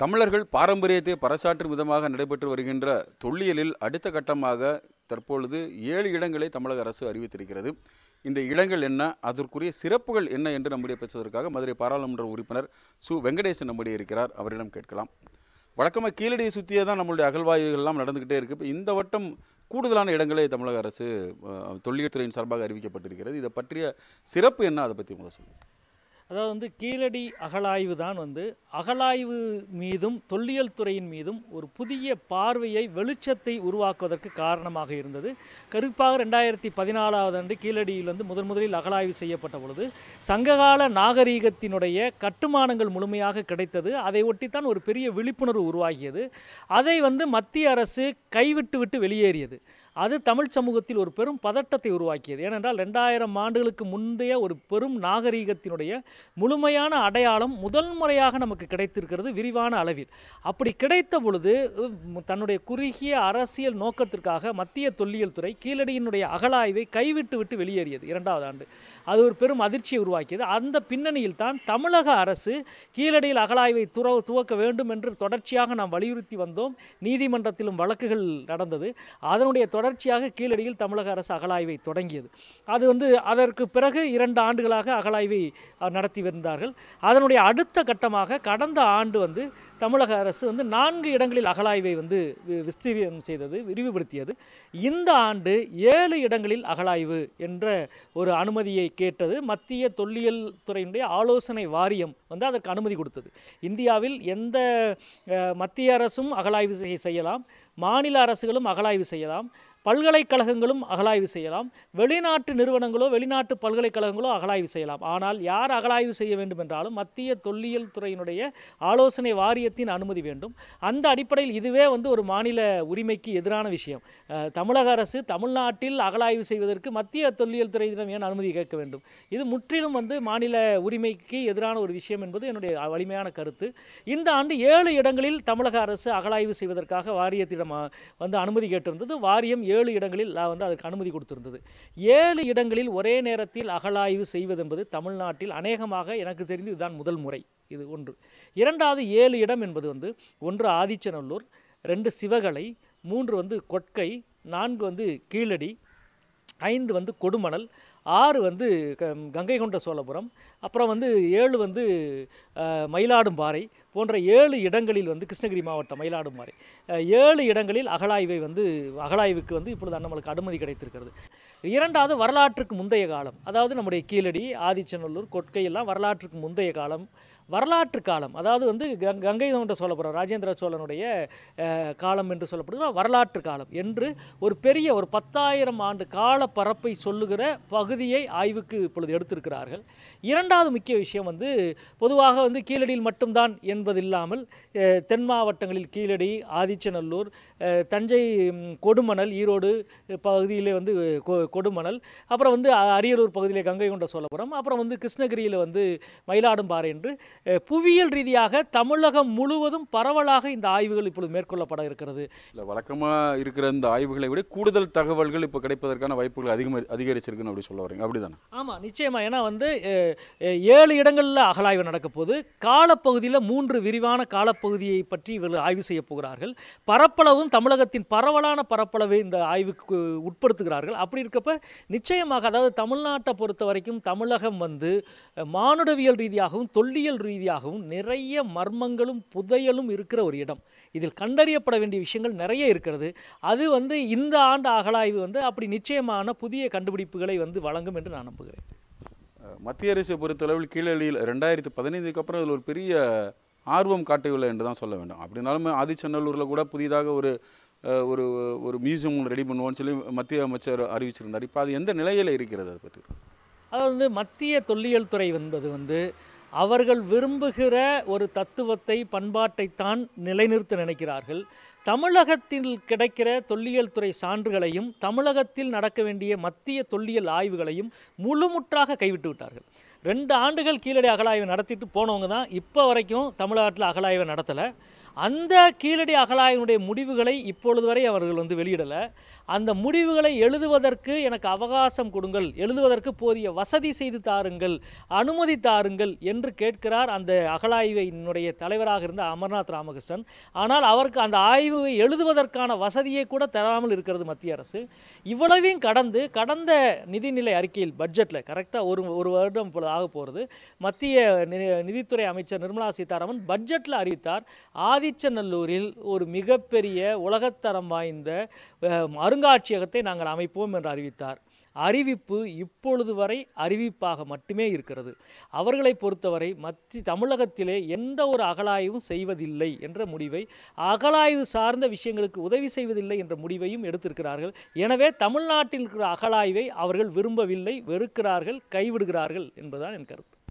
தமிழர்கள் பாரம்பரியத்தை பறைசாற்றும் விதமாக நடைபெற்று வருகின்ற தொல்லியலில் அடுத்த கட்டமாக தற்பொழுது ஏழு இடங்களை தமிழக அரசு அறிவித்திருக்கிறது இந்த இடங்கள் என்ன அதற்குரிய சிறப்புகள் என்ன என்று நம்முடைய பேசுவதற்காக மதுரை பாராளுமன்ற உறுப்பினர் சு வெங்கடேசன் நம்முடைய இருக்கிறார் அவரிடம் கேட்கலாம் வழக்கமாக கீழடியை சுற்றியே தான் நம்மளுடைய அகழ்வாய்வுகள்லாம் நடந்துக்கிட்டே இருக்குது இப்போ இந்த வட்டம் கூடுதலான இடங்களே தமிழக அரசு தொல்லியல் துறையின் சார்பாக அறிவிக்கப்பட்டிருக்கிறது இதை பற்றிய சிறப்பு என்ன அதை பற்றி முதல் சொல்லுங்கள் அதாவது வந்து கீழடி அகழாய்வு தான் வந்து அகழாய்வு மீதும் தொல்லியல் துறையின் மீதும் ஒரு புதிய பார்வையை வெளிச்சத்தை உருவாக்குவதற்கு காரணமாக இருந்தது கருப்பாக ரெண்டாயிரத்தி பதினாலாவது ஆண்டு கீழடியில் வந்து முதன் முதலில் அகழாய்வு செய்யப்பட்ட பொழுது சங்ககால நாகரீகத்தினுடைய கட்டுமானங்கள் முழுமையாக கிடைத்தது அதை ஒட்டித்தான் ஒரு பெரிய விழிப்புணர்வு உருவாகியது அதை வந்து மத்திய அரசு கைவிட்டு விட்டு வெளியேறியது அது தமிழ் சமூகத்தில் ஒரு பெரும் பதட்டத்தை உருவாக்கியது ஏனென்றால் ரெண்டாயிரம் ஆண்டுகளுக்கு முந்தைய ஒரு பெரும் நாகரீகத்தினுடைய முழுமையான அடையாளம் முதல் முறையாக நமக்கு கிடைத்திருக்கிறது விரிவான அளவில் அப்படி கிடைத்த பொழுது தன்னுடைய குறுகிய அரசியல் நோக்கத்திற்காக மத்திய தொல்லியல் துறை கீழடியினுடைய அகலாய்வை கைவிட்டு விட்டு வெளியேறியது இரண்டாவது ஆண்டு அது ஒரு பெரும் அதிர்ச்சியை உருவாக்கியது அந்த பின்னணியில் தான் தமிழக அரசு கீழடியில் அகலாய்வை துற துவக்க வேண்டும் என்று தொடர்ச்சியாக நாம் வலியுறுத்தி வந்தோம் நீதிமன்றத்திலும் வழக்குகள் நடந்தது அதனுடைய தொடர்ச்சியாக கீழடியில் தமிழக அரசு அகழாய்வை தொடங்கியது அது வந்து அதற்கு பிறகு இரண்டு ஆண்டுகளாக அகழாய்வை நடத்தி வந்தார்கள் அதனுடைய அடுத்த கட்டமாக கடந்த ஆண்டு வந்து தமிழக அரசு வந்து நான்கு இடங்களில் அகழாய்வை வந்து விஸ்தீரியம் செய்தது விரிவுபடுத்தியது இந்த ஆண்டு ஏழு இடங்களில் அகழாய்வு என்ற ஒரு அனுமதியை கேட்டது மத்திய தொல்லியல் துறையினுடைய ஆலோசனை வாரியம் வந்து அதற்கு அனுமதி கொடுத்தது இந்தியாவில் எந்த மத்திய அரசும் அகழாய்வு செய்யலாம் மாநில அரசுகளும் அகழாய்வு செய்யலாம் பல்கலைக்கழகங்களும் அகலாய்வு செய்யலாம் வெளிநாட்டு நிறுவனங்களோ வெளிநாட்டு பல்கலைக்கழகங்களோ அகலாய்வு செய்யலாம் ஆனால் யார் அகலாய்வு செய்ய வேண்டும் என்றாலும் மத்திய தொல்லியல் துறையினுடைய ஆலோசனை வாரியத்தின் அனுமதி வேண்டும் அந்த அடிப்படையில் இதுவே வந்து ஒரு மாநில உரிமைக்கு எதிரான விஷயம் தமிழக அரசு தமிழ்நாட்டில் அகலாய்வு செய்வதற்கு மத்திய தொல்லியல் துறையிடம் ஏன் அனுமதி கேட்க வேண்டும் இது முற்றிலும் வந்து மாநில உரிமைக்கு எதிரான ஒரு விஷயம் என்பது என்னுடைய வலிமையான கருத்து இந்த ஆண்டு ஏழு இடங்களில் தமிழக அரசு அகலாய்வு செய்வதற்காக வாரியத்திடம் வந்து அனுமதி கேட்டிருந்தது வாரியம் ஏழு இடங்களில் லா வந்து அதுக்கு அனுமதி கொடுத்துருந்தது ஏழு இடங்களில் ஒரே நேரத்தில் அகழாய்வு செய்வதென்பது தமிழ்நாட்டில் அநேகமாக எனக்கு தெரிந்து இதுதான் முதல் முறை இது ஒன்று இரண்டாவது ஏழு இடம் என்பது வந்து ஒன்று ஆதிச்சநல்லூர் ரெண்டு சிவகலை மூன்று வந்து கொட்கை நான்கு வந்து கீழடி ஐந்து வந்து கொடுமணல் ஆறு வந்து க கங்கை கொண்ட சோழபுரம் அப்புறம் வந்து ஏழு வந்து மயிலாடும் பாறை போன்ற ஏழு இடங்களில் வந்து கிருஷ்ணகிரி மாவட்டம் மயிலாடும் பாறை ஏழு இடங்களில் அகழாய்வை வந்து அகழாய்வுக்கு வந்து இப்பொழுது நம்மளுக்கு அனுமதி கிடைத்திருக்கிறது இரண்டாவது வரலாற்றுக்கு முந்தைய காலம் அதாவது நம்முடைய கீழடி ஆதிச்சநல்லூர் கொட்கை எல்லாம் வரலாற்றுக்கு முந்தைய காலம் வரலாற்று காலம் அதாவது வந்து கங்கை தோன்ற சோழபுரம் ராஜேந்திர சோழனுடைய காலம் என்று சொல்லப்படுகிற வரலாற்று காலம் என்று ஒரு பெரிய ஒரு பத்தாயிரம் ஆண்டு கால பரப்பை சொல்லுகிற பகுதியை ஆய்வுக்கு இப்பொழுது எடுத்திருக்கிறார்கள் இரண்டாவது முக்கிய விஷயம் வந்து பொதுவாக வந்து கீழடியில் மட்டும்தான் என்பதில்லாமல் தென் மாவட்டங்களில் கீழடி ஆதிச்சநல்லூர் தஞ்சை கொடுமணல் ஈரோடு பகுதியிலே வந்து கொடுமணல் அப்புறம் வந்து அரியலூர் பகுதியிலே கங்கை கொண்ட சோழபுரம் அப்புறம் வந்து கிருஷ்ணகிரியில் வந்து மயிலாடும்பாறை என்று புவியியல் ரீதியாக தமிழகம் முழுவதும் பரவலாக இந்த ஆய்வுகள் இப்பொழுது மேற்கொள்ளப்பட இருக்கிறது இல்லை வழக்கமாக இருக்கிற இந்த ஆய்வுகளை விட கூடுதல் தகவல்கள் இப்போ கிடைப்பதற்கான வாய்ப்புகள் அதிகமாக அதிகரிச்சிருக்குன்னு அப்படி சொல்ல வரீங்க அப்படிதானே ஆமாம் நிச்சயமாக ஏன்னா வந்து ஏழு இடங்களில் அகலாய்வு நடக்க போது காலப்பகுதியில் மூன்று விரிவான காலப்பகுதியை பற்றி இவர்கள் ஆய்வு செய்ய போகிறார்கள் பரப்பளவும் தமிழகத்தின் பரவலான பரப்பளவை இந்த ஆய்வுக்கு உட்படுத்துகிறார்கள் அப்படி இருக்கப்ப நிச்சயமாக அதாவது தமிழ்நாட்டை பொறுத்த வரைக்கும் தமிழகம் வந்து மானுடவியல் ரீதியாகவும் தொல்லியல் ரீதியாகவும் நிறைய மர்மங்களும் புதையலும் இருக்கிற ஒரு இடம் இதில் கண்டறியப்பட வேண்டிய விஷயங்கள் நிறைய இருக்கிறது அது வந்து இந்த ஆண்டு அகழாய்வு வந்து அப்படி நிச்சயமான புதிய கண்டுபிடிப்புகளை வந்து வழங்கும் என்று நான் நம்புகிறேன் மத்திய அரசை பொறுத்தளவில் கீழடியில் ரெண்டாயிரத்தி பதினைந்துக்கு அப்புறம் இதில் ஒரு பெரிய ஆர்வம் காட்டவில்லை என்று தான் சொல்ல வேண்டும் அப்படினாலுமே ஆதிச்சநல்லூரில் கூட புதிதாக ஒரு ஒரு ஒரு மியூசியம் ரெடி பண்ணுவோம்னு சொல்லி மத்திய அமைச்சர் அறிவிச்சிருந்தார் இப்போ அது எந்த நிலையில் இருக்கிறது அதை பற்றி அதாவது மத்திய தொல்லியல் துறை என்பது வந்து அவர்கள் விரும்புகிற ஒரு தத்துவத்தை பண்பாட்டைத்தான் நிலைநிறுத்த நினைக்கிறார்கள் தமிழகத்தில் கிடைக்கிற தொல்லியல் துறை சான்றுகளையும் தமிழகத்தில் நடக்க வேண்டிய மத்திய தொல்லியல் ஆய்வுகளையும் முழுமுற்றாக கைவிட்டு விட்டார்கள் ரெண்டு ஆண்டுகள் கீழடி அகலாய்வை நடத்திட்டு போனவங்க தான் இப்போ வரைக்கும் தமிழ்நாட்டில் அகலாய்வை நடத்தலை அந்த கீழடி அகலாயினுடைய முடிவுகளை இப்பொழுது வரை அவர்கள் வந்து வெளியிடலை அந்த முடிவுகளை எழுதுவதற்கு எனக்கு அவகாசம் கொடுங்கள் எழுதுவதற்கு போதிய வசதி செய்து தாருங்கள் அனுமதி தாருங்கள் என்று கேட்கிறார் அந்த அகலாய்வினுடைய தலைவராக இருந்த அமர்நாத் ராமகிருஷ்ணன் ஆனால் அவருக்கு அந்த ஆய்வை எழுதுவதற்கான வசதியை கூட தராமல் இருக்கிறது மத்திய அரசு இவ்வளவையும் கடந்து கடந்த நிதிநிலை அறிக்கையில் பட்ஜெட்டில் கரெக்டாக ஒரு ஒரு வருடம் ஆக போகிறது மத்திய நிதித்துறை அமைச்சர் நிர்மலா சீதாராமன் பட்ஜெட்டில் அறிவித்தார் ஆதி ஆதிச்சநல்லூரில் ஒரு மிகப்பெரிய உலகத்தரம் வாய்ந்த அருங்காட்சியகத்தை நாங்கள் அமைப்போம் என்று அறிவித்தார் அறிவிப்பு இப்பொழுது வரை அறிவிப்பாக மட்டுமே இருக்கிறது அவர்களை பொறுத்தவரை மத்திய தமிழகத்திலே எந்த ஒரு அகலாய்வும் செய்வதில்லை என்ற முடிவை அகலாய்வு சார்ந்த விஷயங்களுக்கு உதவி செய்வதில்லை என்ற முடிவையும் எடுத்திருக்கிறார்கள் எனவே தமிழ்நாட்டில் இருக்கிற அகலாய்வை அவர்கள் விரும்பவில்லை வெறுக்கிறார்கள் கைவிடுகிறார்கள் என்பதுதான் என் கருத்து